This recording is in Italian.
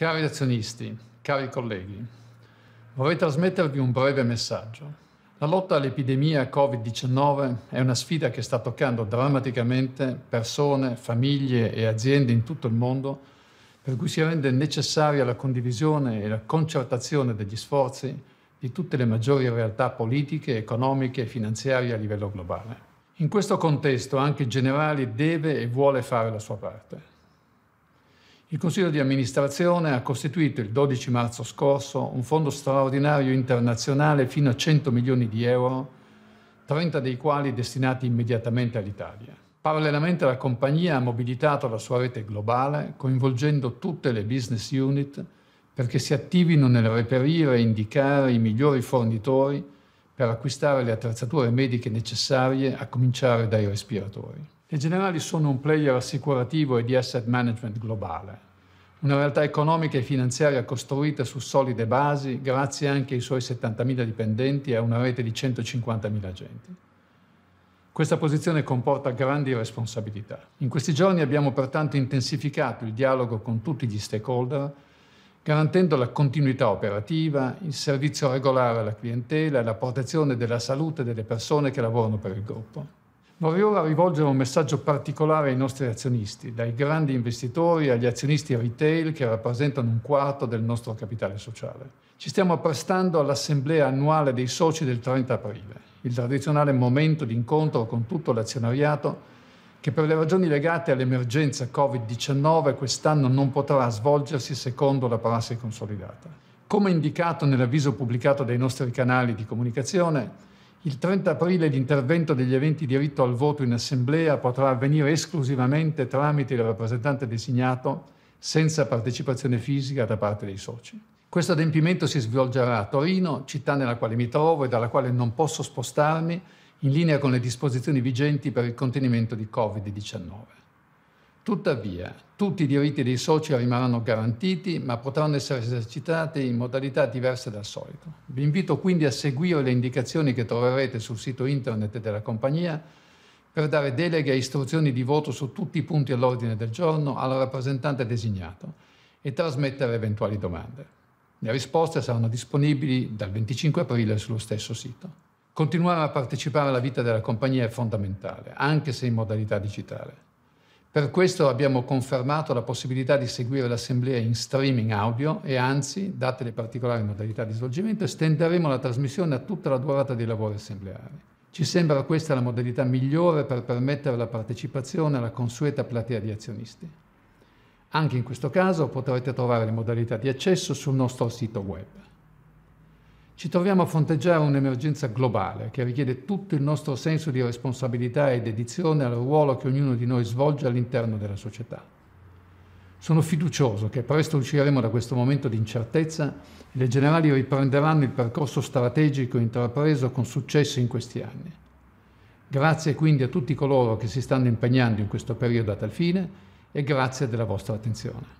Cari azionisti, cari colleghi, vorrei trasmettervi un breve messaggio. La lotta all'epidemia Covid-19 è una sfida che sta toccando drammaticamente persone, famiglie e aziende in tutto il mondo, per cui si rende necessaria la condivisione e la concertazione degli sforzi di tutte le maggiori realtà politiche, economiche e finanziarie a livello globale. In questo contesto anche il Generali deve e vuole fare la sua parte. Il Consiglio di amministrazione ha costituito il 12 marzo scorso un fondo straordinario internazionale fino a 100 milioni di euro, 30 dei quali destinati immediatamente all'Italia. Parallelamente la compagnia ha mobilitato la sua rete globale coinvolgendo tutte le business unit perché si attivino nel reperire e indicare i migliori fornitori per acquistare le attrezzature mediche necessarie a cominciare dai respiratori. Le generali sono un player assicurativo e di asset management globale, una realtà economica e finanziaria costruita su solide basi grazie anche ai suoi 70.000 dipendenti e a una rete di 150.000 agenti. Questa posizione comporta grandi responsabilità. In questi giorni abbiamo pertanto intensificato il dialogo con tutti gli stakeholder, garantendo la continuità operativa, il servizio regolare alla clientela e la protezione della salute delle persone che lavorano per il gruppo. Vorrei ora rivolgere un messaggio particolare ai nostri azionisti, dai grandi investitori agli azionisti retail che rappresentano un quarto del nostro capitale sociale. Ci stiamo prestando all'assemblea annuale dei soci del 30 aprile, il tradizionale momento di incontro con tutto l'azionariato che per le ragioni legate all'emergenza Covid-19 quest'anno non potrà svolgersi secondo la prassi consolidata. Come indicato nell'avviso pubblicato dai nostri canali di comunicazione, il 30 aprile l'intervento degli eventi diritto al voto in assemblea potrà avvenire esclusivamente tramite il rappresentante designato senza partecipazione fisica da parte dei soci. Questo adempimento si svolgerà a Torino, città nella quale mi trovo e dalla quale non posso spostarmi, in linea con le disposizioni vigenti per il contenimento di Covid-19. Tuttavia, tutti i diritti dei soci rimarranno garantiti, ma potranno essere esercitati in modalità diverse dal solito. Vi invito quindi a seguire le indicazioni che troverete sul sito internet della compagnia per dare deleghe e istruzioni di voto su tutti i punti all'ordine del giorno al rappresentante designato e trasmettere eventuali domande. Le risposte saranno disponibili dal 25 aprile sullo stesso sito. Continuare a partecipare alla vita della compagnia è fondamentale, anche se in modalità digitale. Per questo abbiamo confermato la possibilità di seguire l'assemblea in streaming audio e anzi, date le particolari modalità di svolgimento, estenderemo la trasmissione a tutta la durata dei lavori assembleari. Ci sembra questa la modalità migliore per permettere la partecipazione alla consueta platea di azionisti. Anche in questo caso potrete trovare le modalità di accesso sul nostro sito web ci troviamo a fronteggiare un'emergenza globale che richiede tutto il nostro senso di responsabilità e dedizione al ruolo che ognuno di noi svolge all'interno della società. Sono fiducioso che presto usciremo da questo momento di incertezza e le generali riprenderanno il percorso strategico intrapreso con successo in questi anni. Grazie quindi a tutti coloro che si stanno impegnando in questo periodo a tal fine e grazie della vostra attenzione.